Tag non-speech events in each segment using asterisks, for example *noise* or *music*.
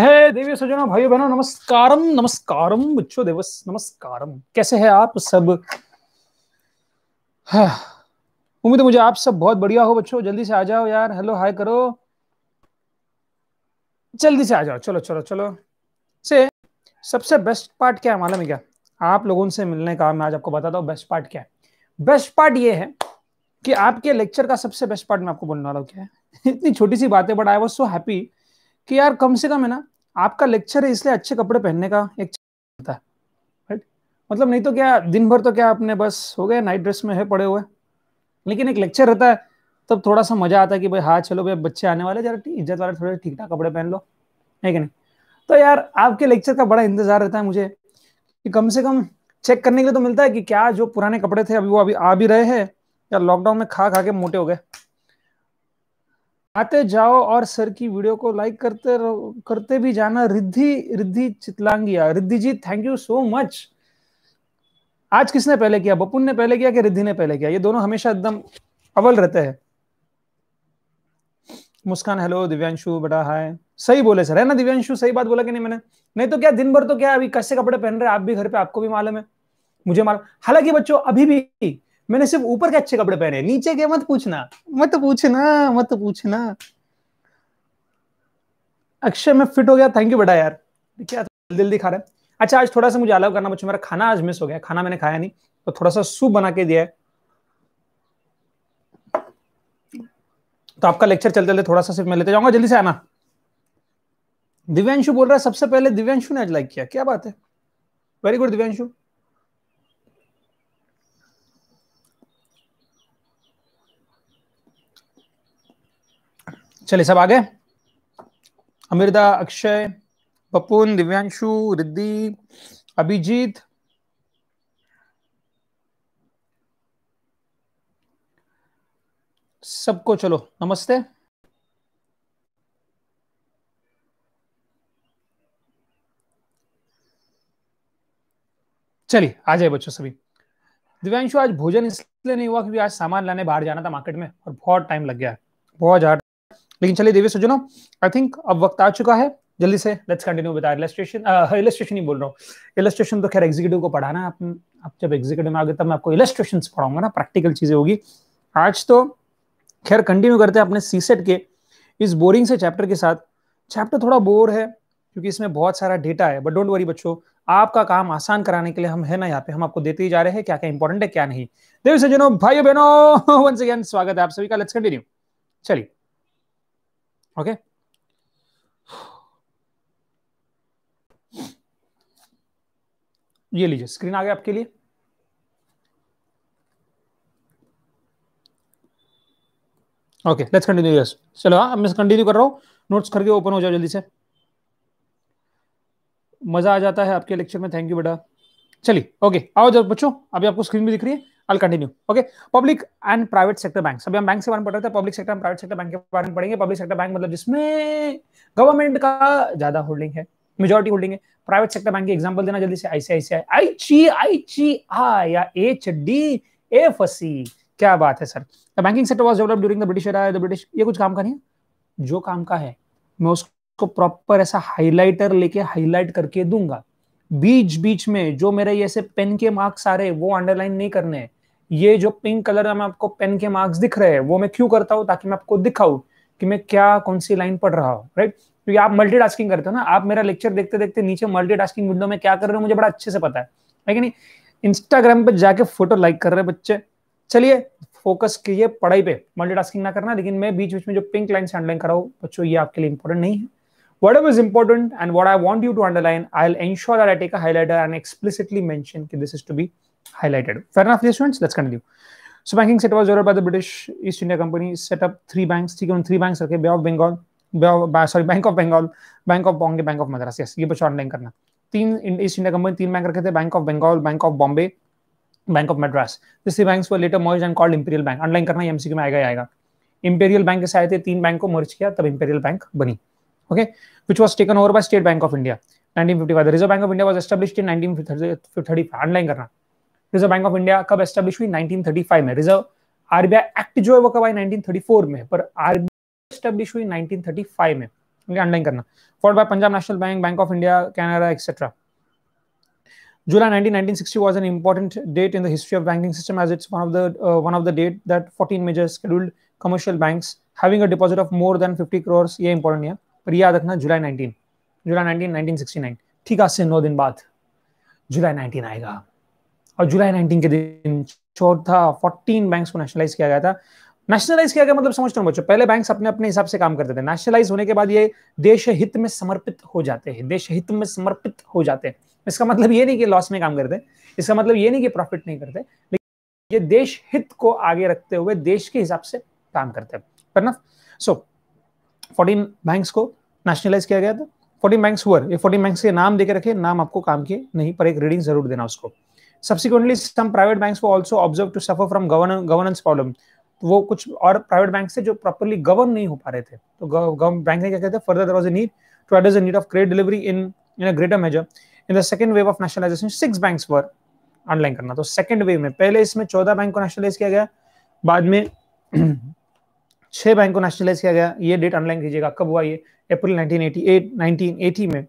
है देवी सजनों भाई बहनों नमस्कार नमस्कार बच्चों देवस कैसे हैं आप सब हाँ। उम्मीद है मुझे आप सब बहुत बढ़िया हो बच्चों जल्दी से आ जाओ यार हेलो हाय करो जल्दी से आ जाओ चलो चलो चलो से सबसे बेस्ट पार्ट क्या है मालूम है क्या आप लोगों से मिलने का मैं आज आपको बताता हूँ बेस्ट पार्ट क्या है बेस्ट पार्ट ये है कि आपके लेक्चर का सबसे बेस्ट पार्ट मैं आपको बोलने वाला हूँ क्या है *laughs* इतनी छोटी सी बातें but I was so happy कि यार कम से कम है ना आपका लेक्चर है इसलिए अच्छे कपड़े पहनने का एक होता है राइट मतलब नहीं तो क्या दिन भर तो क्या आपने बस हो गए नाइट ड्रेस में है पड़े हुए लेकिन एक लेक्चर रहता है तब थोड़ा सा मजा आता है कि भाई हाँ चलो भाई बच्चे आने वाले जरा इज्जत वाले थोड़े ठीक ठाक कपड़े पहन लो है कि नहीं तो यार आपके लेक्चर का बड़ा इंतजार रहता है मुझे कि कम से कम चेक करने के लिए तो मिलता है कि क्या जो पुराने कपड़े थे अभी वो अभी आ भी रहे हैं या लॉकडाउन में खा खा के मोटे हो गए आते जाओ और सर की वीडियो को लाइक करते करते भी जाना Riddhi Riddhi Chitlangia Riddhi ji thank you so much आज किसने पहले किया बपुन ने पहले किया कि रिद्धि ने पहले किया ये दोनों हमेशा एकदम अव्वल रहते हैं मुस्कान हेलो दिव्यांशु बड़ा हाय सही बोले सर है ना दिव्यांशु सही बात बोला कि नहीं मैंने नहीं तो क्या दिन भर तो क्या अभी कैसे कपड़े पहन रहे आप भी घर पे आपको भी मालूम है मुझे मालूम हालांकि बच्चों अभी भी मैंने सिर्फ ऊपर के अच्छे कपड़े पहने नीचे के मत पूछना मत पूछना मत पूछना अक्षय मैं फिट हो गया थैंक यू बेटा यार क्या तो दिल जल्दी खा रहे अच्छा आज थोड़ा सा मुझे अलाव करना मुझे मेरा खाना आज मिस हो गया खाना मैंने खाया नहीं तो थोड़ा सा सूप बना के दिया है तो आपका लेक्चर चलते चलते थोड़ा सा सिर्फ मैं लेते जाऊंगा जल्दी से आना दिव्यांशु बोल रहा है सबसे पहले दिव्यांशु ने आज लाइक किया क्या बात है वेरी गुड दिव्यांशु चलिए सब आगे अमृता अक्षय पपुन दिव्यांशु रिद्धि अभिजीत सबको चलो नमस्ते चलिए आ जाए बच्चों सभी दिव्यांशु आज भोजन इसलिए नहीं हुआ क्योंकि आज सामान लाने बाहर जाना था मार्केट में और बहुत टाइम लग गया बहुत ज्यादा लेकिन चलिए देवी सुजनो आई थिंक अब वक्त आ चुका है जल्दी से let's continue with illustration illustration ही बोल रहा हूँ इलस्ट्रेशन तो खैर एग्जीक्यूटिव को पढ़ाना आप, आप जब एग्जीक्यूटिव में आगे तब मैं आपको इलस्ट्रेशन पढ़ाऊंगा ना प्रैक्टिकल चीजें होगी आज तो खैर कंटिन्यू करते हैं अपने सी सेट के इस बोरिंग से चैप्टर के साथ चैप्टर थोड़ा बोर है क्योंकि इसमें बहुत सारा डेटा है बट डोंट वरी बच्चों आपका काम आसान कराने के लिए हम है ना यहाँ पे हम आपको देते ही जा रहे हैं क्या क्या इंपॉर्टेंट है क्या नहीं देवी सजनो भाई बहनों वंस अगेन स्वागत है आप सभी का लेट्स कंटिन्यू चलिए ओके ये लीजिए स्क्रीन आ गया आपके लिए ओके लेट्स कंटिन्यू यस चलो हाँ मैं कंटिन्यू कर रहा हूँ नोट्स करके ओपन हो जाओ जल्दी से मजा आ जाता है आपके लेक्चर में थैंक यू बेटा चलिए ओके आओ जब बच्चों अभी आपको स्क्रीन भी दिख रही है I continue okay public and private sector bank अभी हम बैंक के बारे में पढ़ रहे थे public sector private sector bank के बारे में पढ़ेंगे पब्लिक सेक्टर बैंक मतलब जिसमें गवर्नमेंट का ज्यादा होल्डिंग है मेजोरिटी होल्डिंग है प्राइवेट सेक्टर बैंक के एग्जांपल देना जल्दी से आईसीआईसीआई आईची आईचीआई या एच डी एफ सी क्या बात है sir the banking sector was developed during the British the British ये कुछ काम का नहीं है जो काम का है मैं उसको प्रॉपर ऐसा हाईलाइटर लेके हाईलाइट करके दूंगा बीच बीच में जो मेरे ऐसे पेन के मार्क्स आ रहे वो अंडरलाइन नहीं करने हैं ये जो पिंक कलर में आपको पेन के मार्क्स दिख रहे हैं वो मैं क्यों करता हूँ ताकि मैं आपको दिखाऊं कि मैं क्या कौन सी लाइन पढ़ रहा हूँ राइट क्योंकि आप मल्टीटास्किंग करते हो ना आप मेरा लेक्चर देखते देखते नीचे मल्टीटास्किंग विंडो में क्या कर रहे हो मुझे बड़ा अच्छे से पता है है नहीं इंस्टाग्राम पर जाके फोटो लाइक कर रहे बच्चे चलिए फोकस कीजिए पढ़ाई पे मल्टीटास्किंग ना करना लेकिन मैं बीच बीच में जो पिंक लाइन से अंडरलाइन कराऊ बच्चों ये आपके लिए इंपॉर्टेंट नहीं है whatever is important and what I want you to underline I'll ensure that I take a highlighter and explicitly mention कि this is to be highlighted. Fair enough, dear students. Let's continue. So banking sector was developed by the British East India Company. Set up three banks. ठीक है उन three banks रखे Bay of Bengal, Bay of sorry Bank of Bengal, Bank of Bombay, Bank of Madras. Yes, ये बच्चों online करना. तीन East India company तीन bank रखे थे bank of Bengal bank of Bombay bank of Madras three banks were later merged and called imperial bank online करना MCQ में आएगा ही आएगा इंपीरियल बैंक से आए थे तीन बैंक को मर्ज किया तब इंपीरियल बैंक बनी okay which was taken over by state bank of India 1955 reserve bank of India was established in 1935 online करना रिजर्व बैंक ऑफ इंडिया कब एस्टेब्लिश हुई 1935 में रिजर्व आरबीआई एक्ट जो है वो कब आई 1934 में पर आरबीआई एस्टेब्लिश हुई 1935 में अंडरलाइन करना followed by Punjab national bank bank of India Canara etcetera July 1960 was an important date in the history of banking system as it's one of the one of the date that 14 major scheduled commercial banks having a deposit of more than 50 crore ये important है पर याद रखना जुलाई 19 जुलाई 19 1969 ठीक है से नौ दिन बाद जुलाई 19 आएगा और जुलाई नाइनटीन के दिन चौथा फोर्टीन बैंक को नेशनलाइज किया गया था नेशनलाइज किया गया मतलब समझते हो बच्चों पहले बैंक अपने अपने हिसाब से काम करते थे नेशनलाइज होने के बाद ये देश हित में समर्पित हो जाते हैं देश हित में समर्पित हो जाते हैं इसका मतलब ये नहीं कि लॉस में काम करते इसका मतलब ये नहीं कि प्रॉफिट नहीं करते लेकिन ये देश हित को आगे रखते हुए देश के हिसाब से काम करते हैं सो फोर्टीन बैंक्स को नेशनलाइज किया गया था फोर्टीन बैंक्स हुआ ये फोर्टीन बैंक्स के नाम देकर रखे नाम आपको काम के नहीं पर एक रीडिंग जरूर देना उसको सब्सिक्वेंटली सम प्राइवेट बैंक्स वो also observe to suffer from governance problem वो कुछ और प्राइवेट बैंक से जो प्रॉपरली गवर्न नहीं हो पा रहे थे तो बैंक ने क्या कहते further there was a need to address need of credit delivery in in a greater major in the second wave of nationalisation six banks were online करना तो सेकंड वेव में पहले इसमें चौदह बैंक को नेशनलाइज किया गया बाद में छह बैंक को नेशनलाइज किया गया ये डेट ऑनलाइन कीजिएगा कब हुआ ये अप्रैल 1988 1980 में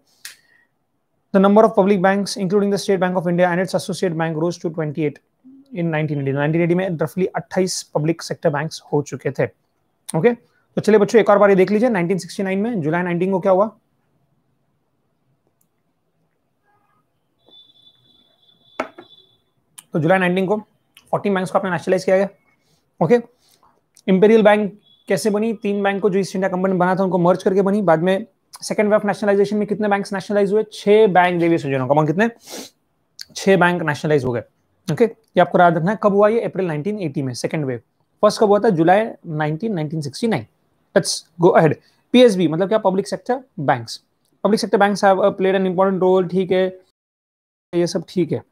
The number of public banks, including the State Bank of India and its associate bank, rose to 28 in 1980. 1980 में रफली 28 पब्लिक सेक्टर बैंक्स हो चुके थे ओके okay? तो चलिए बच्चों एक और बार ये देख लीजिए 1969 में जुलाई 19 को क्या हुआ तो जुलाई 19 को 40 बैंक्स को आपने नेशनलाइज किया गया ओके okay? इंपेरियल बैंक कैसे बनी तीन बैंक को जो ईस्ट इंडिया कंपनी बना था उनको मर्ज करके बनी बाद में सेकंड वेव नेशनलाइजेशन में कितने बैंक नेशनलाइज हुए छह बैंक देवी सुजनों का कितने छह बैंक नेशनलाइज हो गए ओके ये आपको याद रखना है कब हुआ ये अप्रैल 1980 में सेकंड वेव फर्स्ट कब हुआ था July 19 1969 let's go ahead PSB मतलब क्या public sector banks public sector banks have played an important role ठीक है ये सब ठीक है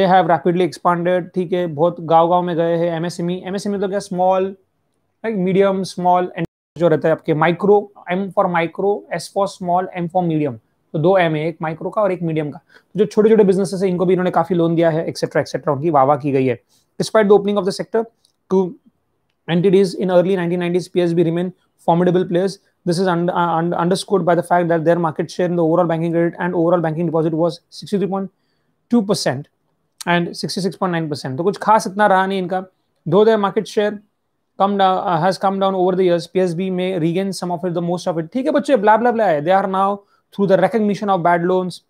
दे हैव रैपिडली एक्सपांडेड ठीक है बहुत गांव गांव में गए हैं एमएसएमई एमएसएमई e। e मतलब क्या small like medium small and जो रहता है आपके micro M for micro S for small M for medium तो दो एम है एक माइक्रो का और एक मीडियम का जो छोटे छोटे बिजनेसेस है इनको भी इन्होंने काफी लोन दिया है एक्सेट्रा एक्सेट्रा उनकी वाह की गई है despite the opening of the sector to entities in early 1990s psb remain formidable players this is un- un- underscored by the fact that their market share in the overall banking credit and overall banking deposit was 63.2% and 66.9% तो कुछ खास इतना रहा नहीं इनका दो their market share come down uh, has come down over the years psb may regain some of it the most of it theek hai bachche blah blah blah they are now through the recognition of bad loans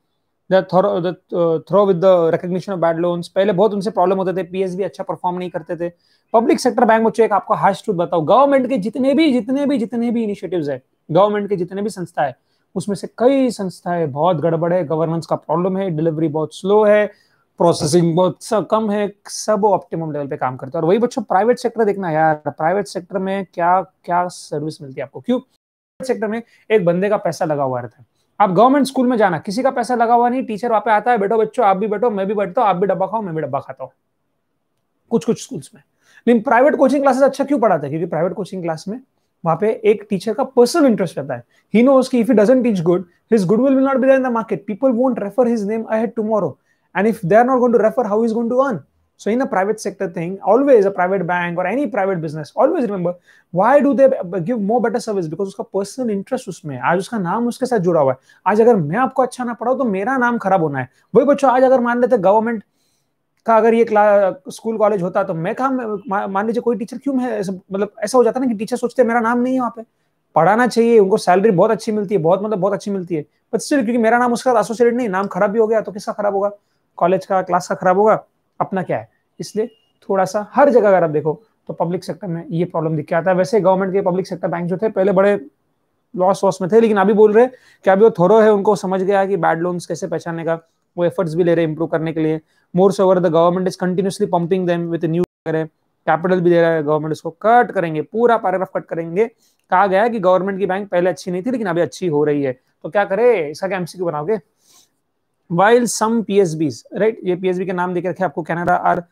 the throw the uh, throw with the recognition of bad loans पहले बहुत उनसे problem होते थे PSB अच्छा perform नहीं करते थे public sector bank बच्चों एक आपको हार्श ट्रूथ बताओ गवर्नमेंट के जितने भी जितने भी जितने भी इनिशिएटिव्स है गवर्नमेंट के जितने भी संस्था है उसमें से कई संस्थाएं बहुत गड़बड़ है गवर्नेंस का प्रॉब्लम है डिलीवरी बहुत स्लो है प्रोसेसिंग बहुत कम है सब ऑप्टिमम लेवल पे काम करते हैं और वही बच्चों प्राइवेट सेक्टर देखना यार प्राइवेट सेक्टर में क्या क्या सर्विस मिलती है आपको क्यों सेक्टर में एक बंदे का पैसा लगा हुआ रहता है आप गवर्नमेंट स्कूल में जाना किसी का पैसा लगा हुआ नहीं टीचर वहां पे आता है बैठो बच्चों आप भी बैठो मैं भी बैठता हूँ आप भी डब्बा खाओ मैं भी डब्बा खाता हूँ कुछ कुछ स्कूल्स में लेकिन प्राइवेट कोचिंग क्लासेस अच्छा क्यों पढ़ाता है क्योंकि प्राइवेट कोचिंग क्लास में वहां पे एक टीचर का पर्सनल इंटरेस्ट रहता है ही नोज की if he doesn't teach good his good will not be in the market people won't refer his name ahead tomorrow And if they're not going to refer, how he's going to earn? So in a private sector thing, always a private bank or any private business, always remember why do they give more better service? Because उसका personal interest उसमें आज उसका नाम उसके साथ जुड़ा हुआ है आज अगर मैं आपको अच्छा ना पढ़ाऊँ तो मेरा नाम खराब होना है वही बच्चों आज अगर मान लेते गवर्नमेंट का अगर ये स्कूल कॉलेज होता तो मैं कहा मान लीजिए कोई टीचर क्यों है मतलब ऐसा हो जाता ना कि टीचर सोचते मेरा नाम नहीं है वहाँ पे पढ़ाना चाहिए उनको सैलरी बहुत अच्छी मिलती है बहुत मतलब बहुत अच्छी मिलती है बट स्टिल क्योंकि मेरा नाम उसके साथ एसोसिएटेड नहीं नाम खराब भी हो गया तो किसका खराब होगा कॉलेज का क्लास का खराब होगा अपना क्या है इसलिए थोड़ा सा हर जगह अगर आप देखो तो पब्लिक सेक्टर में ये प्रॉब्लम दिख के आता है वैसे गवर्नमेंट के पब्लिक सेक्टर बैंक जो थे पहले बड़े लॉस वॉस में थे लेकिन अभी बोल रहे कि अभी वो थोरो है उनको समझ गया कि बैड लोन्स कैसे पहचाने का वो एफर्ट्स भी ले रहे हैं इंप्रूव करने के लिए moreover the government is continuously pumping them with new capital भी दे रहा है गवर्नमेंट उसको कट करेंगे पूरा पैराग्राफ कट करेंगे कहा गया कि गवर्नमेंट की बैंक पहले अच्छी नहीं थी लेकिन अभी अच्छी हो रही है तो क्या करे इसका क्या एमसीक्यू बनाओगे while some PSBs, right? ये PSB के नाम देख रखे आपको Canada are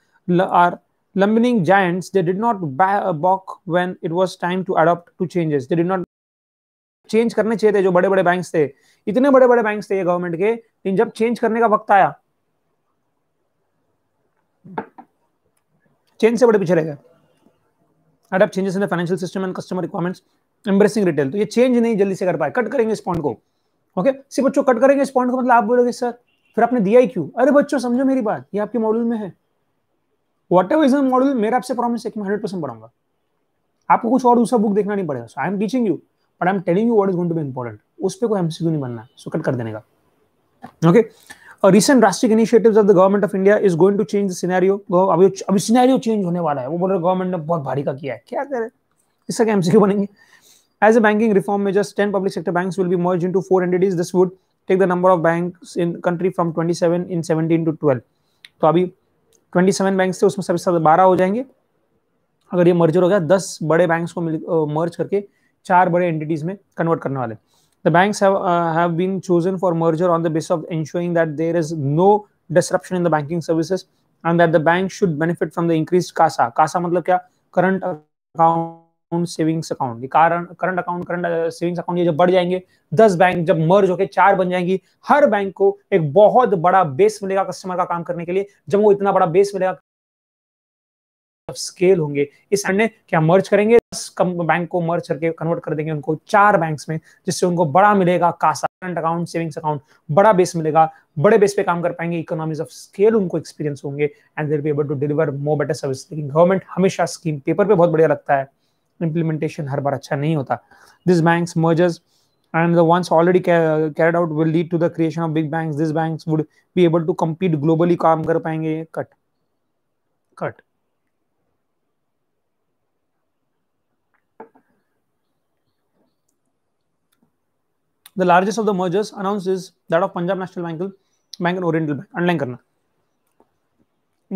are lumbening giants. They did not balk when it was time to adopt to changes. They did not change करने चाहिए थे जो बड़े बड़े बैंक्स थे इतने बड़े बड़े बैंक्स थे ये गवर्नमेंट के लेकिन जब चेंज करने का वक्त आया चेंज से बड़े पीछे रह गए adapt changes in the financial system and customer requirements embracing retail तो ये चेंज नहीं जल्दी से कर पाए कट करेंगे इस पॉइंट को ओके सिर्फ बच्चों कट करेंगे इस पॉइंट को मतलब आप बोलोगे सर फिर आपने दिया ही क्यों अरे बच्चों समझो मेरी बात ये आपके मॉडल में है वॉट एवर इज मॉडल मेरा आपसे प्रॉमिस है कि मैं हंड्रेड परसेंट पढ़ाऊंगा आपको कुछ और दूसरा बुक देखना नहीं पड़ेगा so I am teaching you but I am telling you what is going to be important उस पर कोई एमसीक्यू नहीं बनना सो कट कर देने का ओके रिसेंट राष्ट्रीय initiatives of the government of India is going to change the scenario अभी अभी सिनेरियो चेंज होने वाला है वो बोल रहे गवर्नमेंट ने बहुत भारी का किया है क्या करे इसका एमसीक्यू बनेंगे As a banking reform measure, 10 public sector banks will be merged into four entities. This would take the number of banks in country from 27 in 17 to 12. तो abhi 27 banks the usme सबसे sab 12 ho jayenge agar ye merger ho gaya 10 bade banks ko mil, uh, merge karke char bade entities mein convert karne wale The banks have uh, have been chosen for merger on the basis of ensuring that there is no disruption in the banking services and that the bank should benefit from the increased CASA. CASA matlab kya Current account account savings account कारण current account current savings account ये जब बढ़ जाएंगे दस bank जब मर्ज होकर चार बन जाएंगी हर बैंक को एक बहुत बड़ा बेस मिलेगा कस्टमर का काम करने के लिए जब वो इतना बड़ा बेस मिलेगा स्केल होंगे इस ने क्या मर्ज करेंगे दस कम बैंक को मर्ज करके कन्वर्ट कर देंगे उनको चार बैंक्स में जिससे उनको बड़ा मिलेगा CASA current account savings account बड़ा बेस मिलेगा बड़े बेस पे काम कर पाएंगे इकोनॉमीज ऑफ स्केल उनको एक्सपीरियंस होंगे and they be able to deliver more better service लेकिन गवर्नमेंट हमेशा स्कीम पेपर पे बहुत बढ़िया लगता है implementation har bar acha nahi hota these banks mergers and the ones already car carried out will lead to the creation of big banks these banks would be able to compete globally काम कर पाएंगे cut cut the largest of the mergers announced is that of Punjab National Bank, Bank and Oriental Bank. Underline करना.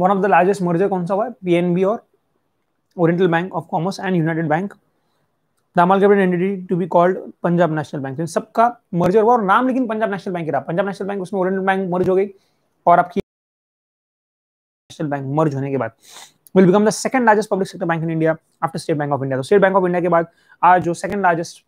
One of the largest merger कौन सा हुआ है? PNB और Oriental Bank of Commerce and United Bank, the amalgamated entity to be called Punjab National Bank. तो सबका merger हुआ और नाम लेकिन Punjab National Bank ही रहा. Punjab National Bank उसमें Oriental Bank merge हो गई और आपकी National Bank merge होने के बाद will become the second largest public sector bank in India after State Bank of India. तो State Bank of India के बाद आज जो second largest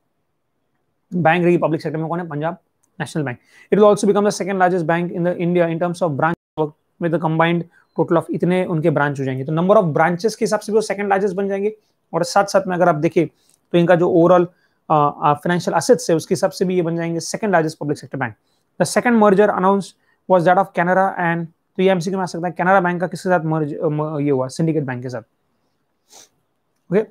बैंक रही पब्लिक सेक्टर में कौन है Punjab national bank it will also become the second largest bank in the India in terms of branch work with the combined total of इतने उनके ब्रांच हो जाएंगे तो नंबर ऑफ ब्रांचेस के हिसाब से भी वो सेकंड लार्जेस्ट बन जाएंगे और साथ साथ में अगर आप देखें तो इनका जो ओवरऑल फाइनेंशियल असेट्स है उसके हिसाब से भी ये बन जाएंगे second largest public sector bank the second merger announce was that of Canara and तो ये एमसीक्यू में आ सकता है कैनरा बैंक का किसके साथ मर्ज ये हुआ सिंडिकेट बैंक के साथ okay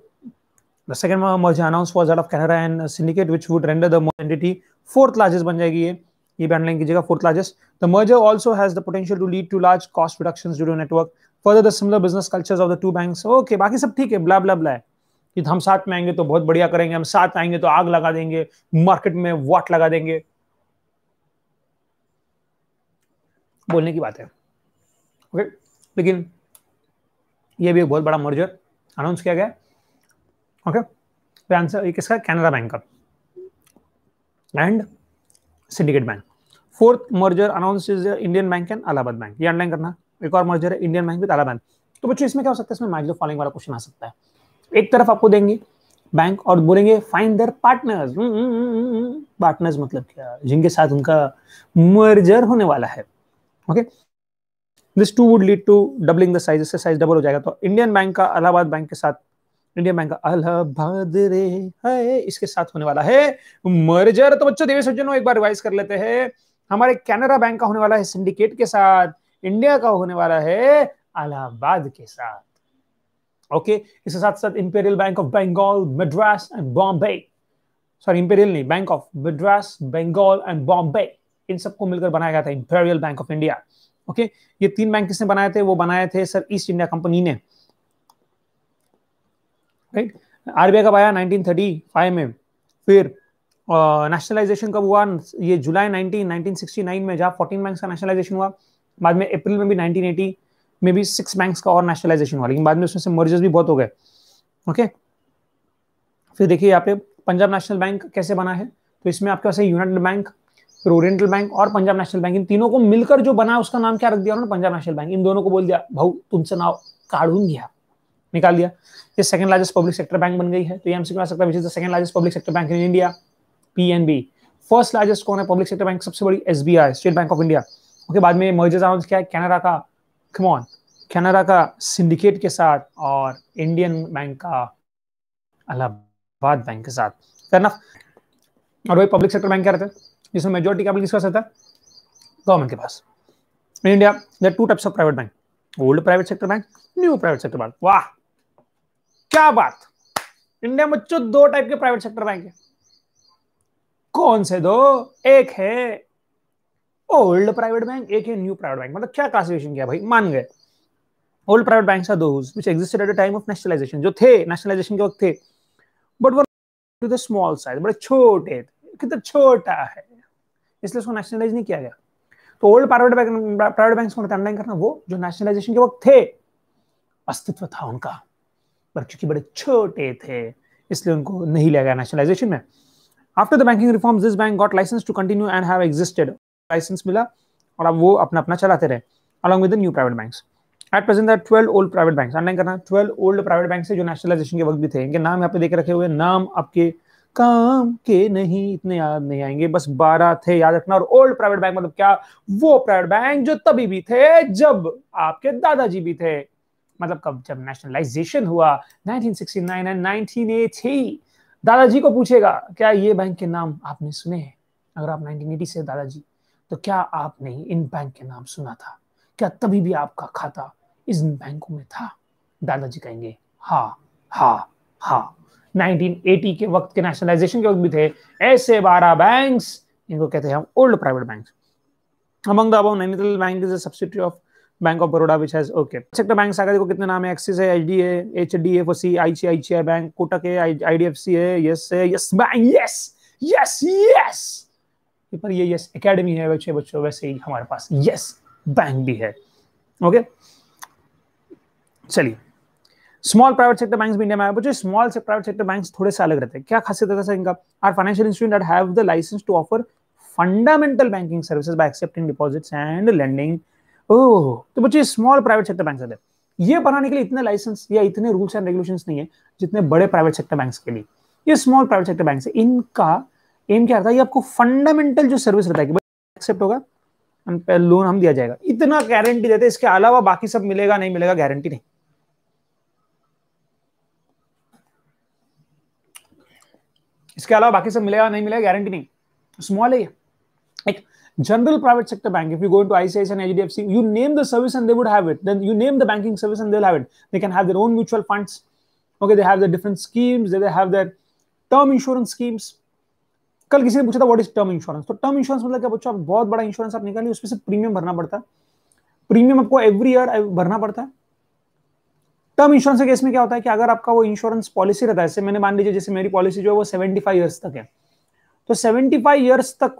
the second merger announce was that of Canara and syndicate which would render the more entity fourth largest बन जाएगी ये ये भी अंडरलाइन कीजिएगा fourth largest the merger also has the potential to lead to large cost reduction due to network further the similar business cultures of the two banks okay बाकी सब ठीक है ब्ला ब्ला ब्ला है कि हम साथ में आएंगे तो बहुत बढ़िया करेंगे हम साथ आएंगे तो आग लगा देंगे मार्केट में वाट लगा देंगे बोलने की बात है ओके लेकिन यह भी एक बहुत बड़ा मर्जर अनाउंस किया गया ओके आंसर तो ये किसका कैनरा बैंक का and syndicate bank fourth merger announce is Indian bank and Allahabad bank ये अंडरलाइन करना एक और मर्जर है इंडियन बैंक विद अलाहाबाद तो बच्चों इसमें क्या हो सकता है इसमें मैच द फॉलोइंग वाला क्वेश्चन आ सकता है एक तरफ आपको देंगे बैंक और बोलेंगे फाइंड देयर पार्टनर्स पार्टनर्स मतलब क्या जिनके साथ उनका मर्जर होने वाला है okay this two would lead to doubling the size इससे साइज डबल हो जाएगा तो इंडियन बैंक का अलाहाबाद बैंक के साथ इंडियन बैंक का अलाहाबाद रे है इसके साथ होने वाला है मर्जर तो बच्चों देवी सज्जनों एक बार रिवाइज कर लेते हैं हमारे कैनरा बैंक का होने वाला है सिंडिकेट के साथ इंडिया का होने वाला है अलाहाबाद के साथ ओके इसके साथ साथ imperial bank of Bengal Madras and Bombay sorry imperial नहीं bank of Madras Bengal and Bombay इन सबको मिलकर बनाया गया था imperial bank of India okay ये तीन बैंक किसने बनाए थे वो बनाए थे सर ईस्ट इंडिया कंपनी ने राइट आरबीआई का आया 1935 में फिर नेशनलाइजेशन कब हुआ ये जुलाई 19 1969 में जहाँ 14 बैंक्स का नेशनलाइजेशन हुआ बाद में अप्रैल में भी 1980 में भी सिक्स बैंक्स का और नेशनलाइजेशन हुआ लेकिन बाद में उसमें से मर्जर्स भी बहुत हो गए ओके फिर देखिए यहाँ पे पंजाब नेशनल बैंक कैसे बना है तो इसमें आपके पास यूनाइटेड बैंक फिर ओरिएंटल बैंक और पंजाब नेशनल बैंक इन तीनों को मिलकर जो बना उसका नाम क्या रख दिया उन्होंने पंजाब नेशनल बैंक इन दोनों को बोल दिया भाऊ तुमसे नाव काढ़ गया निकाल दिया ये second largest public sector bank बन गई है तो ये हमसे आ सकता है second largest public sector bank in India PNB first largest कौन है पब्लिक सेक्टर बैंक सबसे बड़ी S state bank of India okay बाद में मर्जर अनाउंस किया है कैनेडा का कमॉन कैनेडा का सिंडिकेट के साथ और इंडियन बैंक का अलाहाबाद बैंक के साथ करना और वही पब्लिक सेक्टर बैंक क्या रहता है जिसमें मेजोरिटी कैपिटल किसका रहता है गवर्नमेंट के पास in India there two types of private bank old private sector bank new private sector bank वाह क्या बात इंडिया में दो टाइप के प्राइवेट सेक्टर बैंक है कौन से दो एक है ओल्ड प्राइवेट बैंक एक है न्यू प्राइवेट बैंक मतलब क्या क्लासिफिकेशन किया भाई मान गए old private bank are those which existed at the time of nationalisation जो थे नेशनलाइजेशन के वक्त थे but were to the small size बड़े छोटे कितना छोटा है इसलिए उसको नेशनलाइज नहीं किया गया तो old private bank private banks को अंडरलाइन करना वो जो नेशनलाइजेशन के वक्त थे अस्तित्व था उनका पर क्योंकि बड़े छोटे थे इसलिए उनको नहीं लिया गया नेशनलाइजेशन में after the banking reform this bank got licence to continue and have existed licence मिला और अब वो अपना अपना चलाते रहे along with new private banks at present that twelve old private bank underline करना ट्वेल्व ओल्ड प्राइवेट बैंक से जो नेशनलाइजेशन के वक्त भी थे इनके नाम यहाँ पे देख रखे हुए नाम आपके काम के नहीं इतने याद नहीं आएंगे बस बारह थे याद रखना और ओल्ड प्राइवेट बैंक मतलब क्या वो प्राइवेट बैंक जो तभी भी थे जब आपके दादाजी भी थे मतलब कब जब नेशनलाइजेशन हुआ 1969 एंड 1980 दादाजी को पूछेगा क्या ये बैंक के नाम आपने सुने हैं अगर आप 1980 से दादाजी तो क्या आपने इन बैंक के नाम सुना था क्या तभी भी आपका खाता इस बैंकों में था दादाजी कहेंगे हा हा हा 1980 के वक्त के नेशनलाइजेशन के वक्त भी थे ऐसे बारह बैंक्स इनको कहते हैं हम old private banks among the above Nainital bank is a subsidiary of bank of Baroda which has okay sector bank Sagar देखो कितने नाम है एक्सिस है एच डी है H D F C I C I C I bank Kotak है I D F C है yes है yes bank yes yes yes पर ये यस एकेडमी है बच्चे बच्चों वैसे ही हमारे पास यस बैंक भी है ओके चलिए स्मॉल प्राइवेट सेक्टर बैंक्स भी इंडिया में बच्चों स्मॉल से प्राइवेट सेक्टर बैंक्स थोड़े से अलग रहते हैं क्या खासियत रहता है इनका are financial institute that have the licence to offer fundamental banking services by accepting deposits and lending तो बच्चे स्मॉल प्राइवेट सेक्टर बैंक ये बनाने के लिए इतने लाइसेंस या इतने रूल्स एंड रेगुलेशंस नहीं है जितने बड़े प्राइवेट सेक्टर बैंक के लिए ये स्मॉल प्राइवेट सेक्टर बैंक है इनका एम क्या रहता है ये आपको फंडामेंटल जो सर्विस रहता है कि एक्सेप्ट होगा हम लोन हम दिया जाएगा इतना गारंटी देते हैं इसके अलावा बाकी सब मिलेगा नहीं मिलेगा गारंटी नहीं इसके अलावा बाकी सब मिलेगा नहीं मिलेगा गारंटी नहीं स्मॉल है ये general private sector bank if you go into icici and hdfc you name the service and they would have it then you name the banking service and they'll have it they can have their own mutual funds okay they have their different schemes they have their term insurance schemes कल किसी ने पूछा था what is term insurance तो term insurance मतलब क्या बच्चों आप बहुत बड़ा इंश्योरेंस आप निकालिए उसमें से प्रीमियम भरना पड़ता है प्रीमियम आपको एवरी ईयर भरना पड़ता है टर्म इंश्योरेंस के केस में क्या होता है कि अगर आपका वो इंश्योरेंस पॉलिसी रहता है जैसे मैंने मान लीजिए जैसे मेरी पॉलिसी जो है वो सेवेंटी फाइव ईयर्स तक है तो सेवेंटी फाइव ईयर्स तक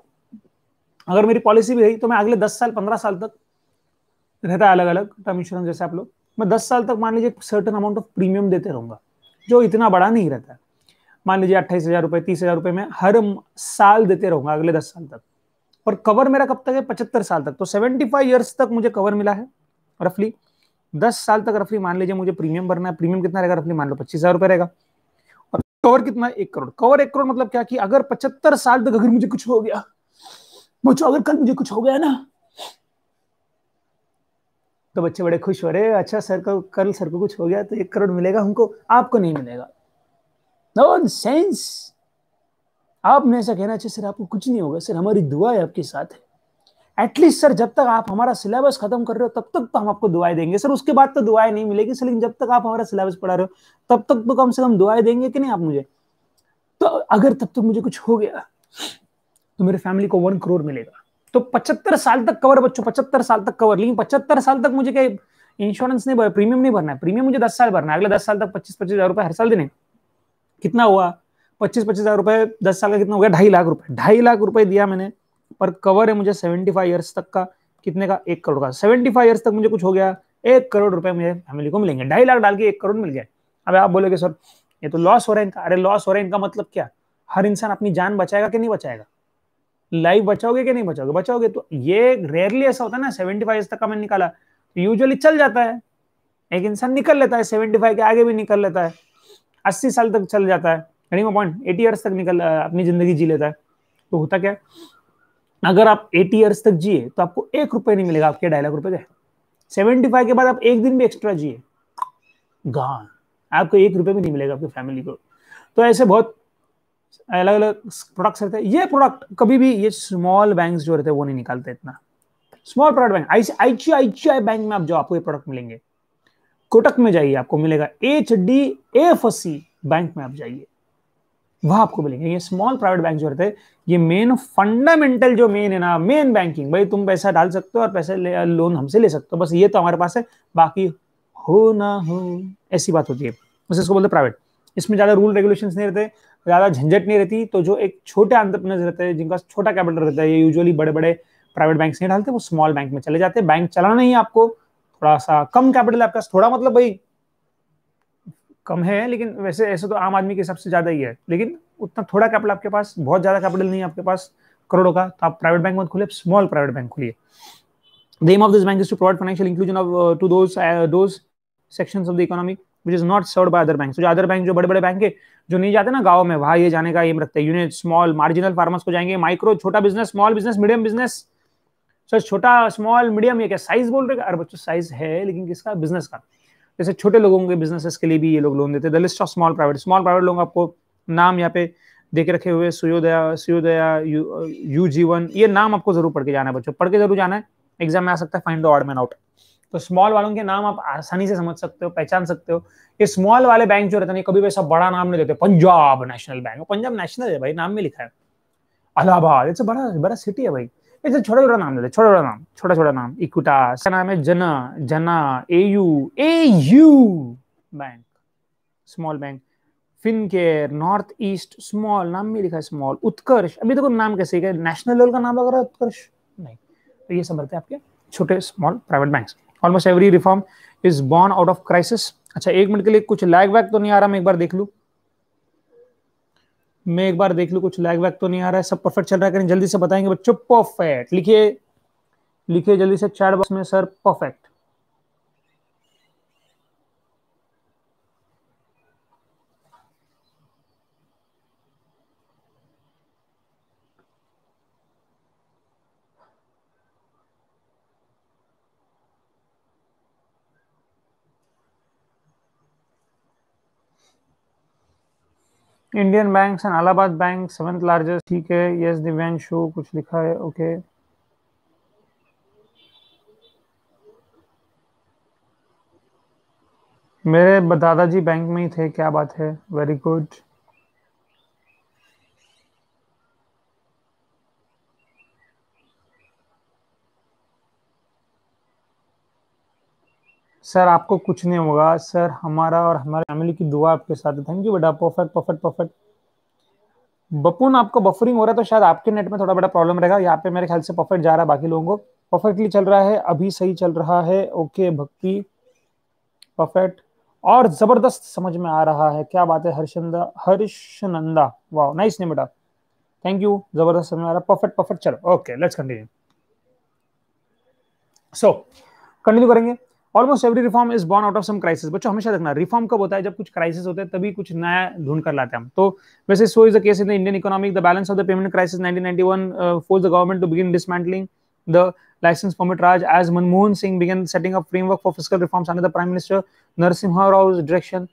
अगर मेरी पॉलिसी भी रही तो मैं अगले दस साल पंद्रह साल तक रहता है अलग अलग टर्म इंश्योरेंस जैसे आप लोग मैं दस साल तक मान लीजिए सर्टन अमाउंट ऑफ प्रीमियम देते रहूंगा जो इतना बड़ा नहीं रहता है मान लीजिए अट्ठाईस हज़ार रुपये तीस हज़ार रुपये में हर साल देते रहूंगा अगले दस साल तक और कवर मेरा कब तक है पचहत्तर साल तक तो सेवेंटी फाइव ईयर्स तक मुझे कवर मिला है रफली दस साल तक रफली मान लीजिए मुझे प्रीमियम भरना है प्रीमियम कितना रहेगा रफली मान लो पच्चीस हज़ार रुपये रहेगा और कवर कितना एक करोड़ कवर एक करोड़ मतलब क्या कि अगर पचहत्तर साल तक अगर मुझे कुछ हो गया बोचो अगर कल मुझे कुछ हो गया ना तो बच्चे बड़े खुश हो रहे अच्छा सर को कल सर को कुछ हो गया तो एक करोड़ मिलेगा हमको आपको नहीं मिलेगा नो सेंस आपने ऐसा कहना चाहिए सर आपको कुछ नहीं होगा सर हमारी दुआ है आपके साथ है एटलीस्ट सर जब तक आप हमारा सिलेबस खत्म कर रहे हो तब तक तो हम आपको दुआएं देंगे सर उसके बाद तो दुआएं नहीं मिलेगी सर लेकिन जब तक आप हमारा सिलेबस पढ़ा रहे हो तब तक तो कम से कम दुआएं देंगे कि नहीं आप मुझे तो अगर तब तक मुझे कुछ हो गया तो मेरे फैमिली को वन करोड़ मिलेगा तो पचहत्तर साल तक कवर बच्चों पचहत्तर साल तक कवर लेकिन पचहत्तर साल तक मुझे क्या इंश्योरेंस नहीं प्रीमियम नहीं भरना है प्रीमियम मुझे दस साल भरना है अगले दस साल तक पच्चीस पच्चीस हजार रुपए हर साल देने कितना हुआ पच्चीस पच्चीस हजार रुपए दस साल का कितना हो गया ढाई लाख रुपए ढाई लाख रुपए दिया मैंने पर कवर है मुझे सेवेंटी फाइव ईयर्स तक का कितने का एक करोड़ का सेवेंटी फाइव ईयर्स तक मुझे कुछ हो गया एक करोड़ रुपए मुझे फैमिली को मिलेंगे ढाई लाख डाल के एक करोड़ मिल गया अब आप बोलोगे सर ये तो लॉस हो रहा है इनका अरे लॉस हो रहा है इनका मतलब क्या हर इंसान अपनी जान बचाएगा कि नहीं बचाएगा लाइव बचाओगे कि नहीं बचाओगे बचाओगे तो ये रेयरली ऐसा होता है ना सेवेंटी फाइव तक का मैंने निकाला यूजुअली तो चल जाता है एक इंसान निकल लेता है सेवेंटी फाइव के आगे भी निकल लेता है अस्सी साल तक चल जाता है पॉइंट एटी ईयर्स तक निकल अपनी जिंदगी जी लेता है तो होता क्या अगर आप एटी ईयर्स तक जिए तो आपको एक रुपये नहीं मिलेगा आपके ढाई लाख रुपये का सेवेंटी फाइव के बाद आप एक दिन भी एक्स्ट्रा जिए गान आपको एक रुपये भी नहीं मिलेगा आपकी फैमिली को तो ऐसे बहुत अलग अलग प्रोडक्ट्स रहते हैं ये प्रोडक्ट कभी भी ये स्मॉल बैंक जो रहते हैं वो नहीं निकालते इतना small product bank I I I bank में आप जो आपको ये प्रोडक्ट मिलेंगे कोटक में जाइए आपको मिलेगा H D F C bank में आप जाइए वह आपको मिलेंगे ये स्मॉल प्राइवेट बैंक जो रहते हैं ये मेन फंडामेंटल जो मेन है ना मेन बैंकिंग भाई तुम पैसा डाल सकते हो और पैसे ले, लोन हमसे ले सकते हो बस ये तो हमारे पास है बाकी हो ना हो ऐसी बात होती है बस इसको बोलते प्राइवेट इसमें ज्यादा रूल रेगुलेशन नहीं रहते ज़्यादा झंझट नहीं रहती तो जो एक छोटे अंतरप्रनर्स रहते हैं जिनका छोटा कैपिटल रहता है ये यूजुअली बड़े बड़े प्राइवेट बैंक नहीं डालते वो स्मॉल बैंक में चले जाते हैं बैंक चलाना ही आपको थोड़ा सा कम कैपिटल आपका थोड़ा मतलब भाई कम है लेकिन वैसे ऐसे तो आम आदमी के हिसाब से ज़्यादा ही है लेकिन उतना थोड़ा कैपिटल आपके पास बहुत ज़्यादा कैपिटल नहीं है आपके पास करोड़ों का तो आप प्राइवेट बैंक मत खोलिए स्मॉल प्राइवेट बैंक खोलिए the aim of this bank is to provide financial inclusion of to those those sections of the economy which is not serve by other bank जो अदर बैंक जो बड़े बड़े bank है जो नहीं जाते ना गांव में वहां ये जाने का एम रखते हैं यूनिट स्मॉल मार्जिनल फार्मर्स को जाएंगे माइक्रो छोटा business small business medium business sir छोटा स्मॉल मीडियम ये क्या साइज बोल रहे हैं अरे बच्चों साइज है लेकिन किसका बिजनेस का जैसे छोटे लोगों के बिजनेसेस के लिए भी ये लोग लोन देते हैं the list of small private small private लोग आपको नाम यहाँ पे देख रखे हुए सूर्योदया सूर्योदया यू, यू जीवन ये नाम आपको जरूर पढ़ के जाना है बच्चों पढ़ के जरूर जाना है एग्जाम में आ सकता है find the odd man out तो स्मॉल वालों के नाम आप आसानी से समझ सकते हो पहचान सकते हो ये स्मॉल वाले बैंक जो रहते हैं कभी वैसा बड़ा नाम नहीं देते Punjab national bank Punjab national है भाई नाम में लिखा है अलाहाबाद इट्स तो बड़ा बड़ा सिटी है भाई इसे तो छोटा छोटा नाम देते छोटा छोटा नाम छोटा छोटा नाम इक्विटा इसका नाम है Jana Jana A U A U bank small bank Fincare north east small नाम में लिखा है स्मॉल उत्कर्ष अभी देखो तो नाम कैसे नेशनल लेवल का नाम लग रहा है उत्कर्ष नहीं तो ये सब रहते हैं आपके छोटे small private bank almost every reform is born out of crisis अच्छा एक मिनट के लिए कुछ लैग वैग तो नहीं आ रहा मैं एक बार देख लू मैं एक बार देख लू कुछ लैग वैग तो नहीं आ रहा है सब परफेक्ट चल रहा है करें जल्दी से बताएंगे बच्चों परफेक्ट लिखिए लिखिए जल्दी से चैट बॉक्स में sir perfect Indian bank and Allahabad bank seventh largest ठीक है यस दिव्यांशु कुछ लिखा है ओके मेरे दादाजी बैंक में ही थे क्या बात है वेरी गुड सर आपको कुछ नहीं होगा सर हमारा और हमारे फैमिली की दुआ आपके साथ है थैंक यू बेटा परफेक्ट परफेक्ट परफेक्ट बपून आपको बफरिंग हो रहा है तो शायद आपके नेट में थोड़ा बड़ा प्रॉब्लम रहेगा यहाँ पे मेरे ख्याल से परफेक्ट जा रहा है बाकी लोगों को परफेक्टली चल रहा है अभी सही चल रहा है ओके भक्ति परफेक्ट और जबरदस्त समझ में आ रहा है क्या बात है हर्षनंदा हर्षनंदा वाह नाइस नहीं बेटा थैंक यू जबरदस्त समझ में आ रहा है परफेक्ट परफेक्ट चलो okay let's continue so continue करेंगे almost every reform is born out of some crisis बच्चों हमेशा देखना रिफॉर्म कब होता है जब कुछ क्राइसिस होते हैं तभी कुछ नया ढूंढ कर लाते हैं हम तो वैसे so is the case in the Indian economic the balance of the payment crisis 1991 force the government to begin dismantling the licence permit Raj as Manmohan Singh began setting up framework for physical reforms under the prime minister Narasimha Rao direction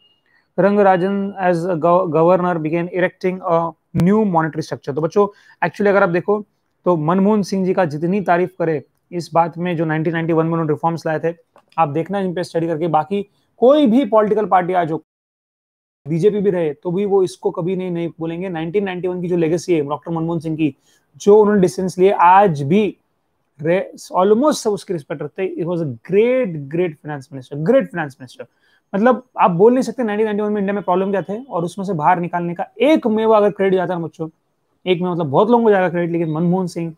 Rangarajan as a go- governor began erecting a new monetary तो बच्चों actually अगर आप देखो तो मनमोहन सिंह जी का जितनी तारीफ करें इस बात में जो 1991 में उन्होंने रिफॉर्म्स लाए थे आप देखना इन पे स्टडी करके बाकी कोई भी पॉलिटिकल पार्टी आज हो बीजेपी भी रहे तो भी वो इसको कभी नहीं नहीं बोलेंगे 1991 की जो लेगेसी है डॉक्टर मनमोहन सिंह की जो उन्होंने डिस्टेंस लिए आज भी ऑलमोस्ट सब उसकी रिस्पेक्ट रखते it was a great great finance minister great finance minister मतलब आप बोल नहीं सकते 1991 में इंडिया में प्रॉब्लम क्या थे और उसमें से बाहर निकालने का एक में अगर क्रेडिट जाता है मुझको एक में मतलब बहुत लोगों को जाएगा क्रेडिट लेकिन Manmohan Singh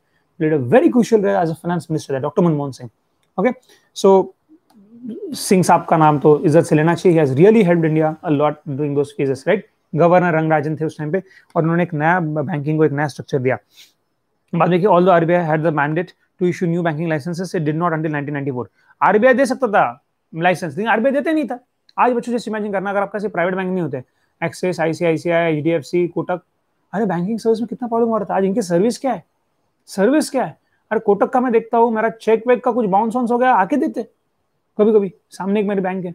very crucial as a finance minister है doctor Manmohan Singh okay so Singh sahab का नाम तो इज्जत से लेना चाहिए has really help India a lot doing those phases right governor Rangarajan थे उस टाइम पे और उन्होंने एक नया बैंकिंग को एक नया स्ट्रक्चर दिया बाद में कि all the RBI had the mandate to issue new banking licences it did not until 1994 RBI दे सकता था लाइसेंस लेकिन आरबीआई देते नहीं था आज बच्चों जैसे इमेजिन करना अगर आपका से प्राइवेट बैंक नहीं होते एक्सिस आईसीआईसीआई एचडीएफसी कोटक अरे बैंकिंग सर्विस में कितना प्रॉब्लम हो रहा था आज इनकी सर्विस क्या है सर्विस क्या है अरे कोटक का मैं देखता हूँ मेरा चेक वेक का कुछ बाउंस वाउंस हो गया आके देते हैं कभी कभी सामने एक मेरे बैंक है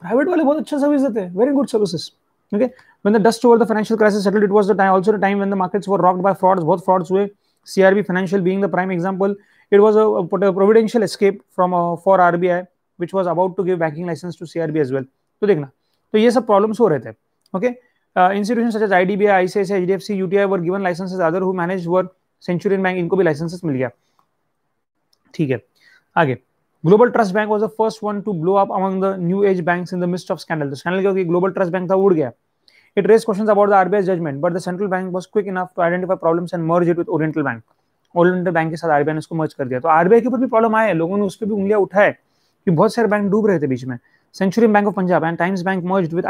प्राइवेट वाले बहुत अच्छा सर्विस देते हैं very good service okay when the dust over the financial crisis settled it was the time also the time when the markets were rocked by frauds बहुत फ्रॉड्स हुए CRB financial being the prime example it was a providential escape from for RBI which was about to give banking licence to CRB as well तो देखना तो ये सब problems हो रहे थे okay institution such as IDBI ICICI HDFC UTI were given licences other who manage were century bank इनको भी लाइसेंसेस मिल गया ठीक है आगे global trust bank was the first one to blow up among the new age bank in the mist of scandal तो scandal क्योंकि global trust bank था उड़ गया it raise question about the RBI judgement but the central bank was quick enough to identify problems and merge it with oriental bank oriental bank के साथ RBI ने उसको मर्ज कर दिया तो आरबीआई के ऊपर भी प्रॉब्लम आए लोगों ने उस पर भी उंगलियां उठाए कि बहुत सारे बैंक डूब रहे थे बीच में century bank of Punjab and times bank merge with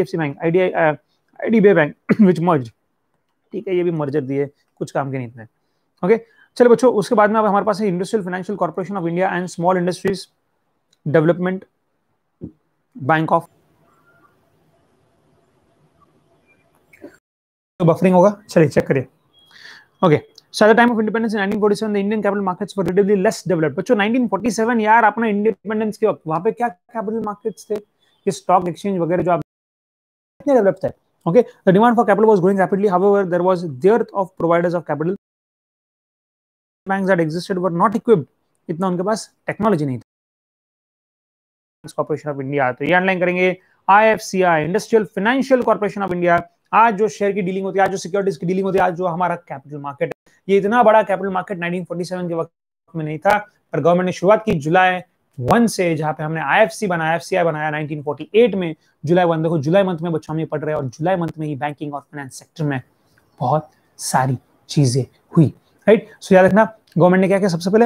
H bank I D bank which merge ठीक है ये भी मर्जर दिए कुछ काम के नहीं इतने ओके चलो बच्चों उसके बाद में अब हमारे पास है industrial financial corporation of India and small industries development bank of तो बफरिंग होगा चलिए चेक करिए okay so time of independence in 1947 the Indian capital markets were relatively less developed बच्चों 1947 यार अपना इंडिपेंडेंस के वक्त वहां पे क्या कैपिटल मार्केट्स थे ये स्टॉक एक्सचेंज वगैरह जो आप इतने डेवलप्ड थे okay the demand for capital was growing rapidly however there was dearth of providers of capital banks that existed were not equipped इतना उनके पास टेक्नोलॉजी नहीं थी कॉर्पोरेशन ऑफ इंडिया तो ये अंडरलाइन करेंगे IFCI industrial financial corporation of India आज जो share की डीलिंग होती है आज जो सिक्योरिटीज की डीलिंग होती है आज जो हमारा कैपिटल मार्केट है ये इतना बड़ा कैपिटल मार्केट 1947 के वक्त में नहीं था पर गवर्नमेंट ने शुरुआत की जुलाई वन से जहां पे हमने आईएफसी बना, बनाया एफसीआई बनाया 1948 में जुलाई वन देखो जुलाई मंथ में बच्चों हम ये पढ़ रहे हैं और जुलाई मंथ में ही बैंकिंग और फाइनेंस सेक्टर में बहुत सारी चीजें हुई राइट सो याद रखना गवर्नमेंट ने क्या किया सबसे पहले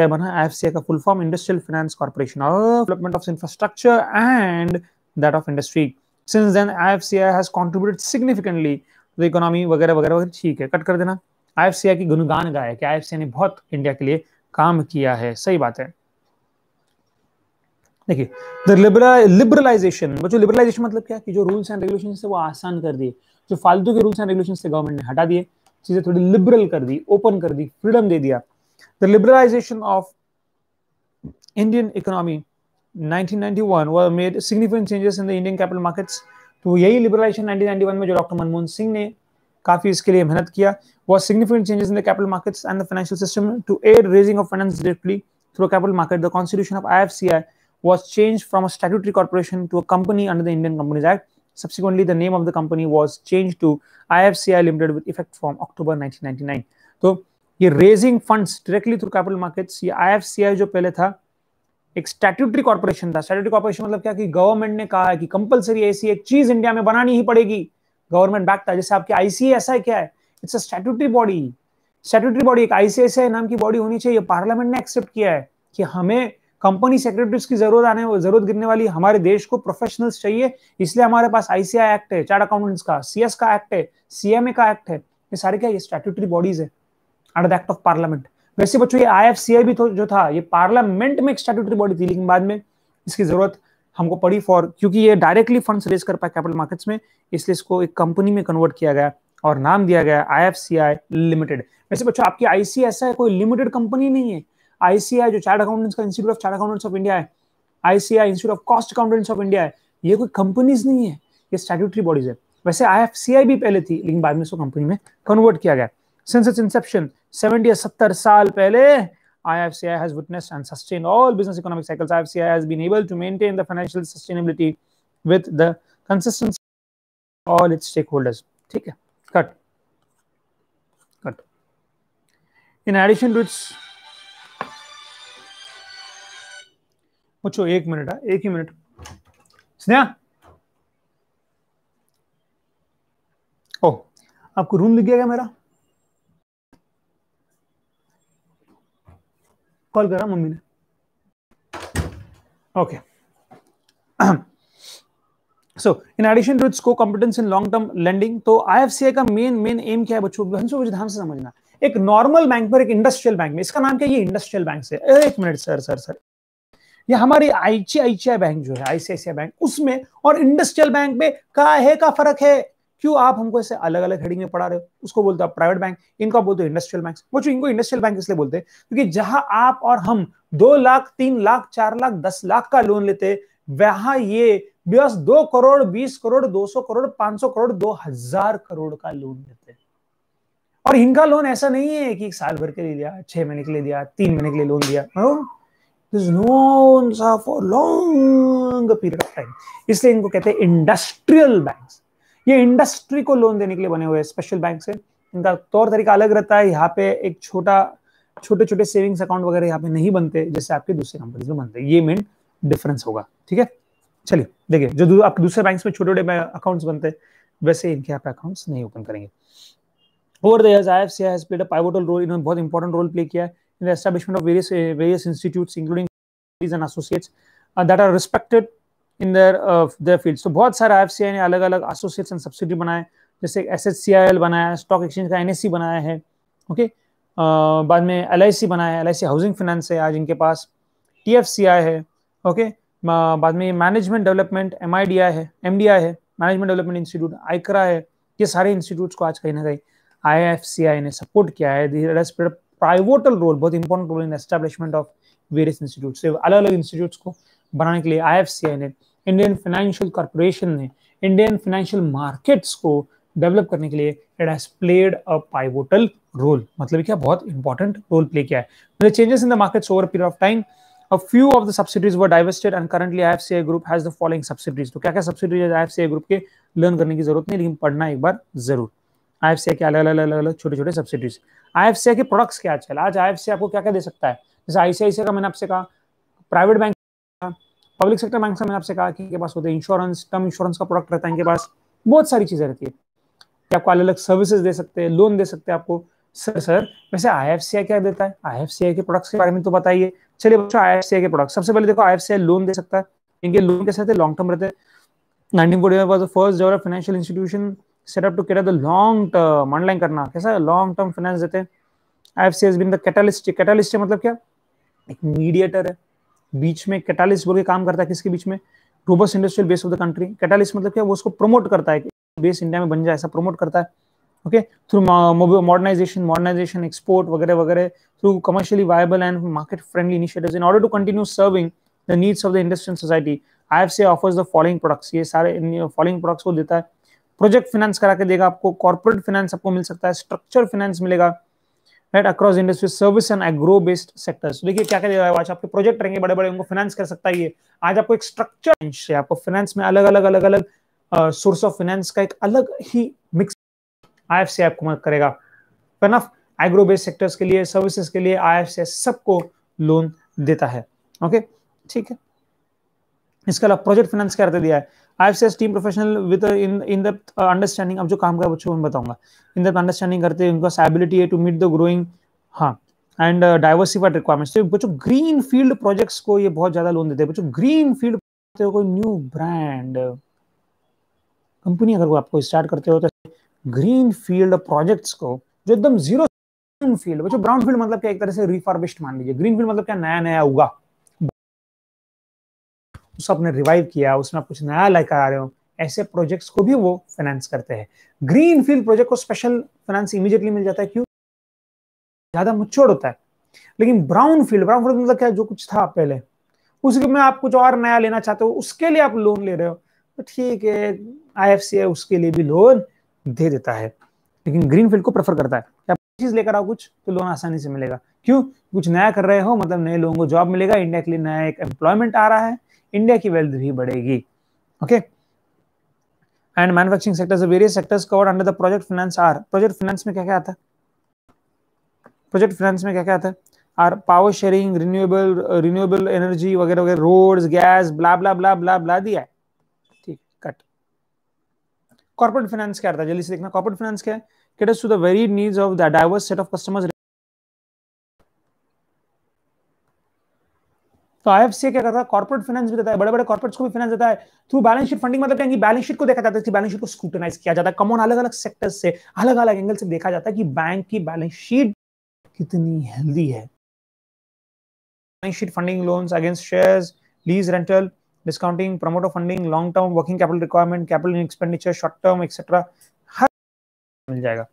आई बना आई का full form industrial finance corporation of development of infrastructure and that of industry since then I has contributed significantly the economy वगैरह वगैरह वगैरह ठीक है कट कर देना आई की गुणगान गाए कि आई ने बहुत इंडिया के लिए काम किया है सही बात है देखिए द लिबरलाइजेशन बच्चों लिबरलाइजेशन मतलब क्या कि जो रूल्स एंड रेगुलेशन है वो आसान कर दिए जो फालतू के रूल्स एंड रेगुलेशन थे गवर्नमेंट ने हटा दिए चीजें थोड़ी लिबरल कर दी ओपन कर दी फ्रीडम दे दिया the liberalisation of Indian economy 1991 were made significant changes in the Indian capital markets तो यही लिबरलाइजेशन 1991 में जो डॉक्टर मनमोहन सिंह ने काफी इसके लिए मेहनत किया was significant changes in the capital markets and the financial system to aid raising of finance directly through capital market the constitution of I F IFCI was changed from a statutory corporation to a company under the Indian companies act Subsequently, the name of the company was changed to IFCI Limited with effect from October 1999. तो ये raising funds directly through capital markets ये IFCI जो पहले था एक statutory corporation था statutory corporation मतलब क्या कि गवर्नमेंट ने कहा है कि कंपलसरी ऐसी एक चीज इंडिया में बनानी ही पड़ेगी गवर्नमेंट बैक था जैसे आपकी आईसीएसआई क्या है it's a statutory body statutory body एक आईसीएसआई नाम की बॉडी होनी चाहिए पार्लियामेंट ने एक्सेप्ट किया है कि हमें कंपनी सेक्रेटरीज की जरूरत आने जरूरत गिरने वाली हमारे देश को प्रोफेशनल्स चाहिए इसलिए हमारे पास आईसीआई एक्ट है चार्ट अकाउंटेंट्स का सीएस का एक्ट है सीएमए का एक्ट है ये सारे क्या ये स्टैट्यूटरी बॉडीज है under the act of parliament वैसे बच्चों ये आई भी तो, जो था ये पार्लियामेंट में एक स्टैट्यूटरी बॉडी थी लेकिन बाद में इसकी जरूरत हमको पड़ी फॉर क्योंकि ये डायरेक्टली फंड्स रेज कर पाए कैपिटल मार्केट्स में इसलिए इसको एक कंपनी में कन्वर्ट किया गया और नाम दिया गया आई लिमिटेड वैसे बच्चों आपकी आईसीएसआई कोई लिमिटेड कंपनी नहीं है आईसीआई जो चार्ट अकाउंटेंट्स का institute of chartered accountants of India है ICAI institute of cost accountants of India है ये कोई कंपनीज नहीं है ये स्टेट्यूटरी बॉडीज है वैसे आई भी पहले थी लेकिन बाद में इसको कंपनी में कन्वर्ट किया गया सिंस इट्स इंसेप्शन सेवेंटी या सत्तर साल पहले IFCI has witnessed and sustained all business economic cycles. IFCI has been able to maintain the financial sustainability with the consistency of all its stakeholders. Okay, cut. Cut. In addition to its मुझो एक minute है एक ही minute Sneha ओ आपको room दिख गया क्या मेरा call करा mummy ने okay so in addition to its core competence in long term lending तो आई का मेन मेन एम क्या है बच्चों बच्चों ध्यान से समझना एक नॉर्मल बैंक पर एक इंडस्ट्रियल बैंक में इसका नाम क्या ये इंडस्ट्रियल बैंक से एक मिनट सर सर सर या हमारी आईसीआईसीआई बैंक जो है आईसीआईसीआई बैंक उसमें और इंडस्ट्रियल बैंक में का है का फर्क है क्यों आप हमको ऐसे अलग अलग हेडिंग में पढ़ा रहे हो उसको बोलते हो प्राइवेट बैंक इनको बोलते हो इंडस्ट्रियल बैंक वो जो इनको इंडस्ट्रियल बैंक इसलिए बोलते हैं क्योंकि जहां आप और हम दो लाख तीन लाख चार लाख दस लाख का लोन लेते वहां ये बस दो करोड़ बीस करोड़ दो सौ करोड़ पांच सौ करोड़ दो हजार करोड़ का लोन लेते और इनका लोन ऐसा नहीं है कि एक साल भर के लिए लिया छह महीने के लिए लिया तीन महीने के लिए लोन दिया हाँ। This for long period of time इसलिए इनको कहते हैं इंडस्ट्रियल बैंक ये इंडस्ट्री को लोन देने के लिए बने हुए स्पेशल बैंक है इनका तौर तरीका अलग रहता है यहाँ पे एक छोटा छोटे छोटे सेविंग्स अकाउंट वगैरह यहाँ पे नहीं बनते जैसे आपके दूसरे कंपनीज में बनते ये मेन डिफरेंस होगा ठीक है चलिए देखिए जो आपके दूसरे बैंक में छोटे छोटे अकाउंट्स बनते हैं वैसे इनके यहाँ पे अकाउंट्स नहीं ओपन करेंगे over the years IFCI has played a pivotal role इन्होंने बहुत इंपॉर्टेंट रोल प्ले किया है in the establishment of various eh, various institutes, including and associates uh, that are respected in their their field तो बहुत सारे आई ने अलग अलग एसोसिएट्स एंड सब्सिडी बनाए जैसे S H C I L बनाया है स्टॉक एक्सचेंज का एन एस सी बनाया है ओके okay? uh, बाद में एल आई सी बनाया है L I C housing finance है आज इनके पास टी एफ सी आई है ओके okay? uh, बाद में management development M I D I है एम डी आई है मैनेजमेंट डेवलपमेंट इंस्टीट्यूट आइकरा है ये सारे इंस्टीट्यूट्स को आज कहीं ना कहीं आई एफ सी आई ने सपोर्ट किया है प्राइवोटल रोल बहुत important role in establishment of various institute अलग अलग इंस्टीट्यूट को बनाने के लिए आई ने इंडियन फाइनेंशियल कॉरपोरेशन ने इंडियन फाइनेंशियल मार्केट्स को डेवलप करने के लिए it has played a pivotal role मतलब क्या बहुत इंपॉर्टेंट रोल प्ले किया है changes in the markets over period of time a few of the subsidiaries were divested and currently IFCI group has the following subsidiaries तो क्या क्या subsidiaries IFCI group के learn करने की जरूरत नहीं लेकिन पढ़ना एक बार जरूर आई के अलग अलग अलग अलग छोटे छोटे सब्सिडीज आई के प्रोडक्ट्स क्या चल आज आई आपको क्या क्या दे सकता है जैसे आई का मैंने आपसे कहा private bank public sector bank से मैंने आपसे कहा कि इनके पास होते हैं इंश्योरेंस टर्म इंश्योरेंस का प्रोडक्ट रहता है इनके पास बहुत सारी चीज़ें रहती है कि आपको अलग अलग सर्विसेज दे सकते हैं लोन दे सकते हैं आपको सर सर वैसे आई एफ सी आई क्या देता है आई एफ सी आई के प्रोडक्ट्स के बारे में तो बताइए चलिए बच्चों आई एफ सी आई के प्रोडक्ट सबसे पहले देखो आई एफ सी आई लोन दे सकता है इनके लोन कैसे रहते हैं लॉन्ग टर्म रहते हैं nineteen forty was the first जो financial institution setup to to the long term term करना कैसा लॉन्ग टर्म फाइनेंस देते हैं IFC has been the catalyst catalyst मतलब क्या एक मीडिएटर है बीच में कैटलिस्ट बोल के काम करता है किसके बीच में robust industrial base of the country catalyst मतलब क्या वो उसको प्रमोट करता है बेस इंडिया में बन जाए ऐसा प्रमोट करता है okay through modernization modernization export वगैरह वगैरह through commercially viable and market friendly initiatives in order to continue serving the needs of the industrial society I F C offers the following products ये सारे following products को देता है project finance करा के देगा आपको कॉर्पोरेट फाइनेंस आपको मिल सकता है स्ट्रक्चर फाइनेंस मिलेगा right across industry service and agro based sectors देखिए क्या क्या आज आपके प्रोजेक्ट रहेंगे बड़े बड़े उनको फाइनेंस कर सकता है ये आज आपको एक स्ट्रक्चर आपको फाइनेंस में अलग अलग अलग अलग सोर्स ऑफ फाइनेंस का एक अलग ही मिक्स आई आपको मदद करेगा एग्रो बेस्ड सेक्टर्स के लिए सर्विसेज के लिए आई सबको लोन देता है ओके ठीक है इसके अलावा प्रोजेक्ट फाइनेंस क्या दिया है I F team professional within in the understanding अब जो काम का बच्चों को मैं बताऊंगा इन द अंडरस्टैंडिंग करते हैं उनका एबिलिटी है टू मीट द ग्रोइंग हाँ एंड डाइवर्सिफाइड रिक्वायरमेंट्स तो बच्चों ग्रीन फील्ड प्रोजेक्ट्स को ये बहुत ज्यादा लोन देते हैं बच्चों ग्रीन फील्ड कोई न्यू ब्रांड कंपनी अगर आपको स्टार्ट करते हो तो ग्रीन फील्ड प्रोजेक्ट्स को जो एकदम जीरो फील्ड बच्चों ब्राउन फील्ड मतलब क्या एक तरह से रिफॉर्बिस्ट मान लीजिए ग्रीन फील्ड मतलब क्या नया नया उगा उसको अपने रिवाइव किया उसमें आप कुछ नया लेकर आ रहे हो ऐसे प्रोजेक्ट्स को भी वो फाइनेंस करते हैं ग्रीन फील्ड प्रोजेक्ट को स्पेशल फाइनेंस इमीजिएटली मिल जाता है क्यों ज्यादा मुच्छोड़ होता है लेकिन ब्राउन फील्ड ब्राउन फील्ड मतलब क्या जो कुछ था पहले उसके में आप कुछ और नया लेना चाहते हो उसके लिए आप लोन ले रहे हो तो ठीक है आई है उसके लिए भी लोन दे देता है लेकिन ग्रीन फील्ड को प्रेफर करता है आप चीज लेकर आओ कुछ तो लोन आसानी से मिलेगा क्यों कुछ नया कर रहे हो मतलब नए लोगों को जॉब मिलेगा इंडिया के लिए नया एक एम्प्लॉयमेंट आ रहा है इंडिया की वेल्थ भी बढ़ेगी okay and manufacturing sectors various sectors covered under the project finance are project finance में क्या क्या आता है प्रोजेक्ट फाइनेंस में क्या क्या आता है are power sharing renewable renewable energy वगैरह वगैरह रोड गैस ब्ला ब्ला ब्ला ब्ला ब्ला दिया है ठीक कट कॉर्पोरेट फाइनेंस क्या आता है जल्दी से देखना कॉर्पोरेट फाइनेंस क्या है caters to the very needs of the diverse set of customers तो आई क्या करता है कॉर्पोरेट फाइनेंस भी देता है बड़े बड़े कॉर्पोरेट्स को भी फाइनेंस देता है थ्रू बैलेंस शीट फंडिंग मतलब कि बैलेंस शीट को देखा जाता है बैलेंस शीट को स्क्रूटनाइज किया जाता है कमॉन अलग अलग सेक्टर्स से अलग अलग एंगल से देखा जाता है कि बैंक की बैलेंस शीट कितनी हेल्दी है balance sheet funding loans against shares lease rental discounting promoter funding long term working capital requirement capital expenditure short term etcetera हर मिल जाएगा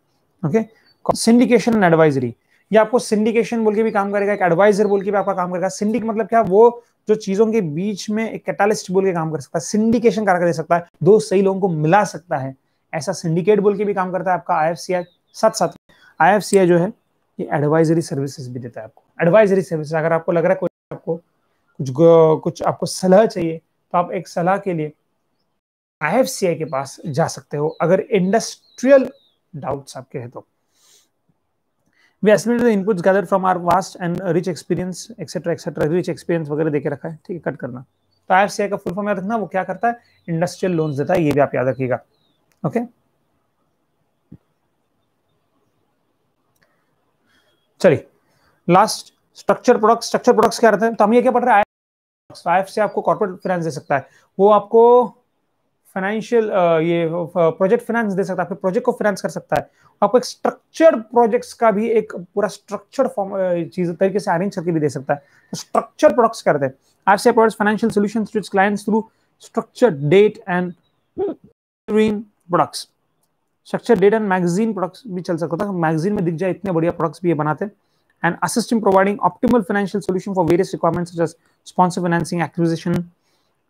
ओके सिंडिकेशन एंड एडवाइजरी ये आपको सिंडिकेशन बोल के भी काम करेगा एक एडवाइजर बोल के भी आपका काम करेगा सिंडिक मतलब क्या वो जो चीजों के बीच में एक कैटालिस्ट बोल के काम कर सकता है सिंडिकेशन करा दे सकता है दो सही लोगों को मिला सकता है ऐसा सिंडिकेट बोल के भी काम करता है आपका आई साथ साथ आई जो है ये एडवाइजरी सर्विसेज भी देता है आपको एडवाइजरी सर्विस अगर आपको लग रहा है कोई आपको कुछ कुछ आपको सलाह चाहिए तो आप एक सलाह के लिए आई के पास जा सकते हो अगर इंडस्ट्रियल डाउट्स आपके हैं तो we estimated the inputs gathered from our vast and uh, rich experience etc etc rich experience वगैरह देके रखा है ठीक है कट करना तो आई एफ सी आई का फुल फॉर्म याद रखना वो क्या करता है इंडस्ट्रियल लोन्स देता है ये भी आप याद रखिएगा ओके चलिए last structure product structure products क्या रहते हैं तो हम ये क्या पढ़ रहे हैं आई आपको कॉर्पोरेट फाइनेंस दे सकता है वो आपको फाइनेंशियल uh, ये प्रोजेक्ट uh, फाइनेंस दे सकता है आपके प्रोजेक्ट को फाइनेंस कर सकता है आपको एक स्ट्रक्चर्ड प्रोजेक्ट्स का भी एक पूरा स्ट्रक्चर्ड फॉर्म चीज तरीके से अरेंज करके भी दे सकता है तो स्ट्रक्चर्ड प्रोडक्ट्स करते हैं आर से products financial solutions to its clients through structured debt and products structure debt and mezzanine products भी चल सकता है मैगजीन में दिख जाए इतने बढ़िया प्रोडक्ट्स भी ये बनाते हैं and assist in providing optimal financial solution for various requirements such as sponsor financing, acquisition,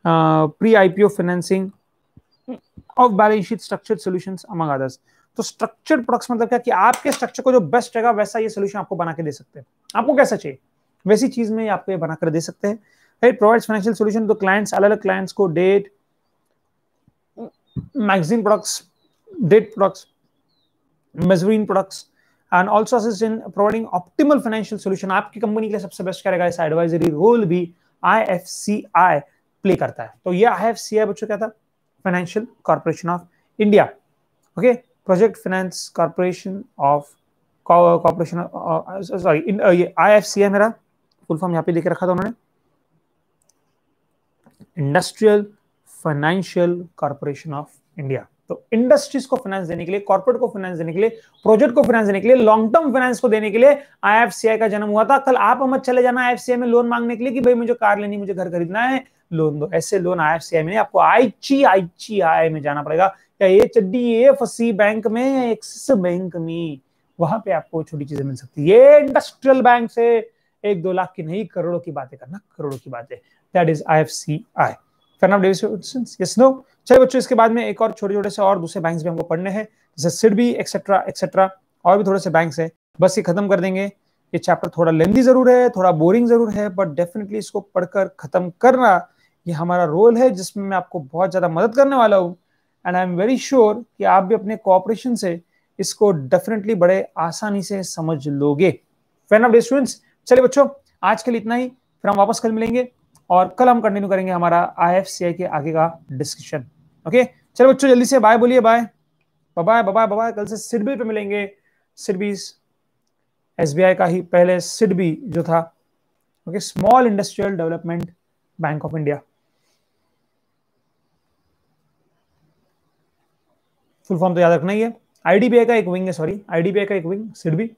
uh, pre-IPO off balance sheet structure solution among others तो स्ट्रक्चर्ड प्रोडक्ट्स मतलब क्या कि आपके स्ट्रक्चर को जो बेस्ट रहेगा वैसा ये सोल्यूशन आपको बना के दे सकते हैं आपको कैसा चाहिए वैसी चीज में आपको ये बनाकर दे सकते हैं right provides financial solution to clients अलग अलग क्लाइंट्स को debt mezzanine products debt products mezzanine products and also assist in providing optimal financial solution. आपकी कंपनी के लिए सबसे बेस्ट क्या रहेगा ऐसा एडवाइजरी रोल भी आई प्ले करता है तो ये आई बच्चों क्या था Financial Corporation of India. Okay, Project Finance Corporation of corporation sorry I F C है मेरा फुल फॉर्म यहाँ पे लिख रखा था उन्होंने industrial financial corporation of India तो इंडस्ट्रीज को फाइनेंस देने के लिए कॉर्पोरेट को फाइनेंस देने के लिए प्रोजेक्ट को फाइनेंस देने के लिए लॉन्ग टर्म फाइनेंस को देने के लिए आईएफसीआई का जन्म हुआ था कल आप अमर चले जाना आईएफसीआई में लोन मांगने के लिए कि भाई मुझे कार लेनी मुझे घर खरीदना है लोन दो ऐसे लोन आई एफ सी आई में आपको आईची आईची आई में जाना पड़ेगा या H D F C bank में एक्सिस बैंक में वहां पे आपको छोटी चीजें मिल सकती है ये इंडस्ट्रियल बैंक से एक दो लाख की नहीं करोड़ों की बातें करना करोड़ों की बातें that is I F C I yes no चलिए बच्चों इसके बाद में एक और छोटे छोटे से और दूसरे बैंक भी हमको पढ़ने हैं जैसे सिडबी एक्सेट्रा एक्सेट्रा और भी थोड़े से बैंक है बस ये खत्म कर देंगे ये चैप्टर थोड़ा लेंदी जरूर है थोड़ा बोरिंग जरूर है बट डेफिनेटली इसको पढ़कर खत्म करना ये हमारा रोल है जिसमें मैं आपको बहुत ज़्यादा मदद करने वाला हूँ and I am very sure कि आप भी अपने कोऑपरेशन से इसको डेफिनेटली बड़े आसानी से समझ लोगे फैन ऑफ स्टूडेंट्स चलिए बच्चों आज के लिए इतना ही फिर हम वापस कल मिलेंगे और कल हम कंटिन्यू करेंगे हमारा आई के आगे का डिस्कशन ओके चलो बच्चों जल्दी से बाय बोलिए बाय बाय बाय बाय कल से सिडबी पे मिलेंगे सिडबी एस का ही पहले सिडबी जो था okay small industrial development bank of India full form तो याद रखना ही है आईडीबीआई का एक विंग है सॉरी आईडीबीआई का एक विंग भी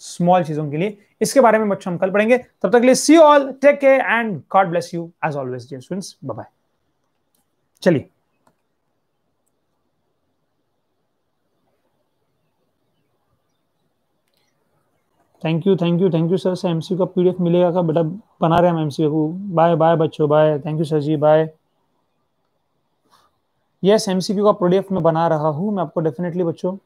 स्मॉल चीजों के लिए इसके बारे में बच्चों हम कल पढ़ेंगे तब तक के लिए see all take care and God bless you as always dear students bye bye चलिए thank you thank you thank you sir से एमसीयू का पीडीएफ मिलेगा का बेटा बना रहे हैं हम एमसीयू को बाय बाय बच्चों bye thank you sir ji bye yes yes, MCQ का प्रोडक्ट मैं बना रहा हूँ मैं आपको डेफिनेटली बच्चों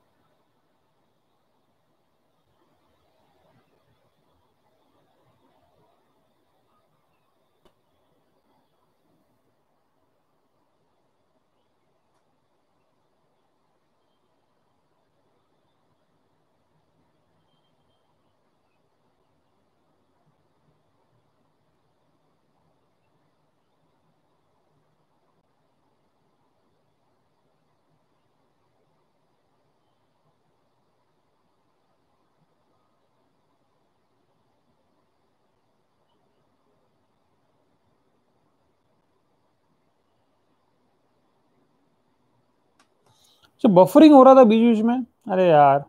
अच्छा बफरिंग हो रहा था बीच बीच में अरे यार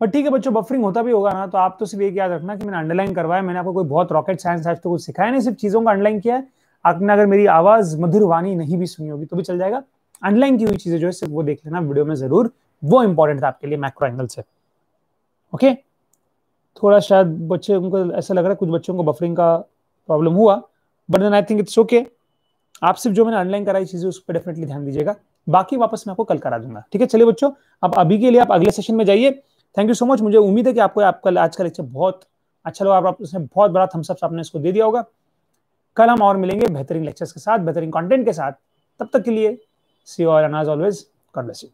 पर ठीक है बच्चों बफरिंग होता भी होगा ना तो आप तो सिर्फ एक याद रखना कि मैंने अंडरलाइन करवाया मैंने आपको कोई बहुत रॉकेट साइंस आज तो कुछ सिखाया नहीं सिर्फ चीज़ों का अंडरलाइन किया है आपने अगर मेरी आवाज़ मधुर वाणी नहीं भी सुनी होगी तो भी चल जाएगा अंडरलाइन की हुई चीज़ें जो है सिर्फ वो देख लेना वीडियो में ज़रूर वो इंपॉर्टेंट था आपके लिए मैक्रो एंगल से ओके थोड़ा शायद बच्चे उनको ऐसा लग रहा है कुछ बच्चों को बफरिंग का प्रॉब्लम हुआ but then I think it's okay आप सिर्फ जो मैंने अंडरलाइन कराई चीज़ें उस पर डेफिनेटली ध्यान दीजिएगा बाकी वापस मैं आपको कल करा दूंगा ठीक है चलिए बच्चों अब अभी के लिए आप अगले सेशन में जाइए थैंक यू सो मच मुझे उम्मीद है कि आपको आपका आज का लेक्चर बहुत अच्छा लगा आप उसने बहुत बड़ा थम्सअप आपने इसको दे दिया होगा कल हम और मिलेंगे बेहतरीन लेक्चर्स के साथ बेहतरीन कंटेंट के साथ तब तक के लिए सी एंड एज ऑलवेज कॉन्डस